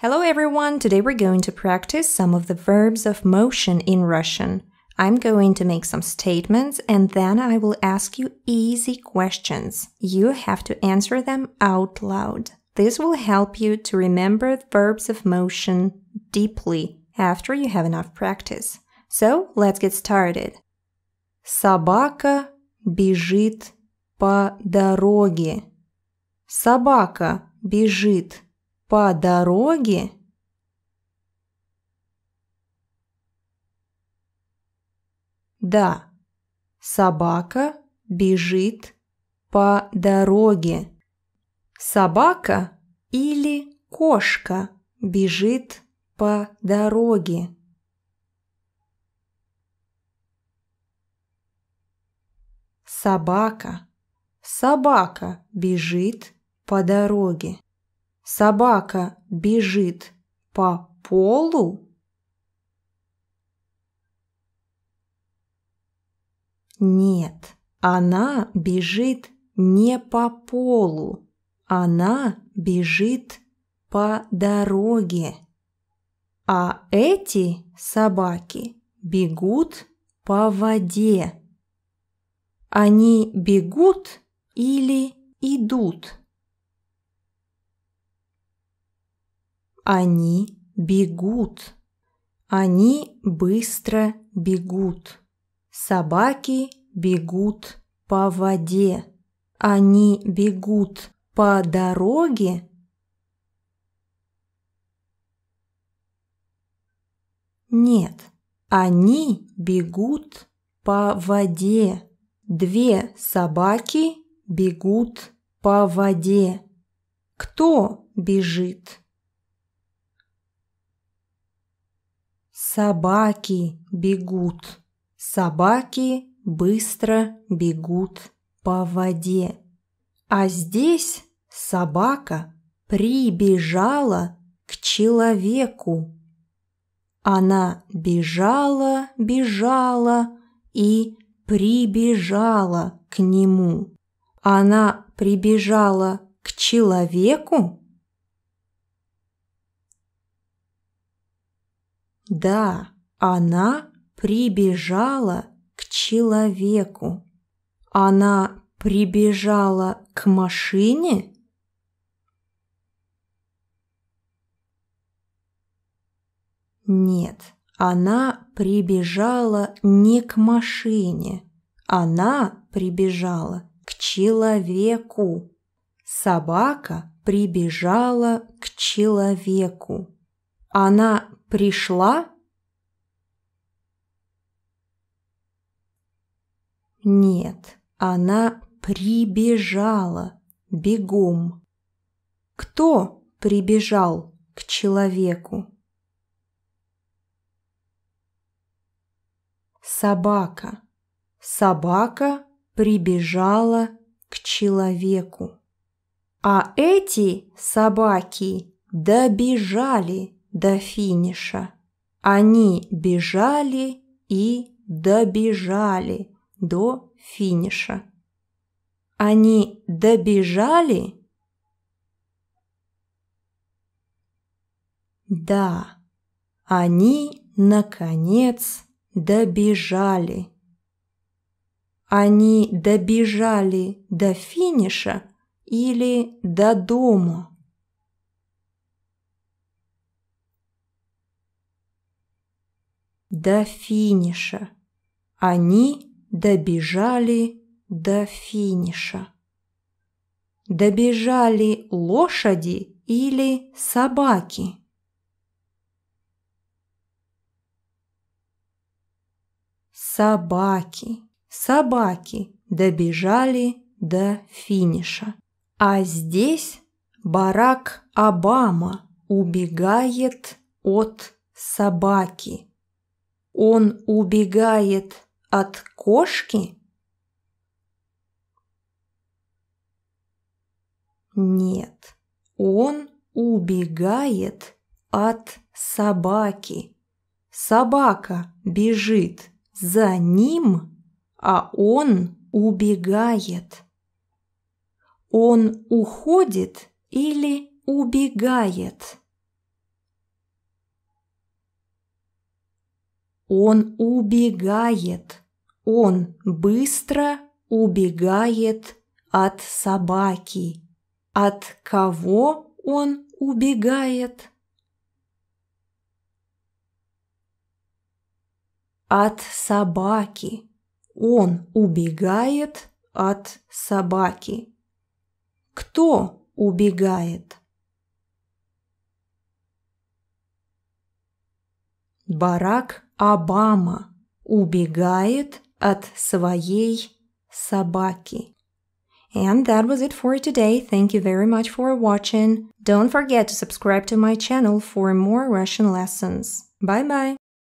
Hello everyone! Today we're going to practice some of the verbs of motion in Russian. I'm going to make some statements and then I will ask you easy questions. You have to answer them out loud. This will help you to remember verbs of motion deeply after you have enough practice. So let's get started. Собака бежит по дороге. Собака бежит по дороге Да, собака бежит по дороге. Собака или кошка бежит по дороге. Собака. Собака бежит по дороге. Собака бежит по полу? Нет, она бежит не по полу, она бежит по дороге. А эти собаки бегут по воде. Они бегут или идут? Они бегут. Они быстро бегут. Собаки бегут по воде. Они бегут по дороге. Нет, они бегут по воде. Две собаки бегут по воде. Кто бежит? Собаки бегут. Собаки быстро бегут по воде. А здесь собака прибежала к человеку. Она бежала, бежала и прибежала к нему. Она прибежала к человеку? Да, она прибежала к человеку. Она прибежала к машине? Нет, она прибежала не к машине. Она прибежала к человеку. Собака прибежала к человеку. Она пришла? Нет, она прибежала бегом. Кто прибежал к человеку? Собака. Собака прибежала к человеку. А эти собаки добежали до финиша. Они бежали и добежали до финиша. Они добежали? Да, они, наконец, добежали. Они добежали до финиша или до дома? до финиша. Они добежали до финиша. Добежали лошади или собаки? Собаки, собаки добежали до финиша. А здесь Барак Обама убегает от собаки – он убегает от кошки? Нет, он убегает от собаки. Собака бежит за ним, а он убегает. Он уходит или убегает? Он убегает. Он быстро убегает от собаки. От кого он убегает? От собаки. Он убегает от собаки. Кто убегает? Барак Обама убегает от своей собаки. And that was it for today. Thank you very much for watching. Don't forget to subscribe to my channel for more Russian lessons. Bye bye!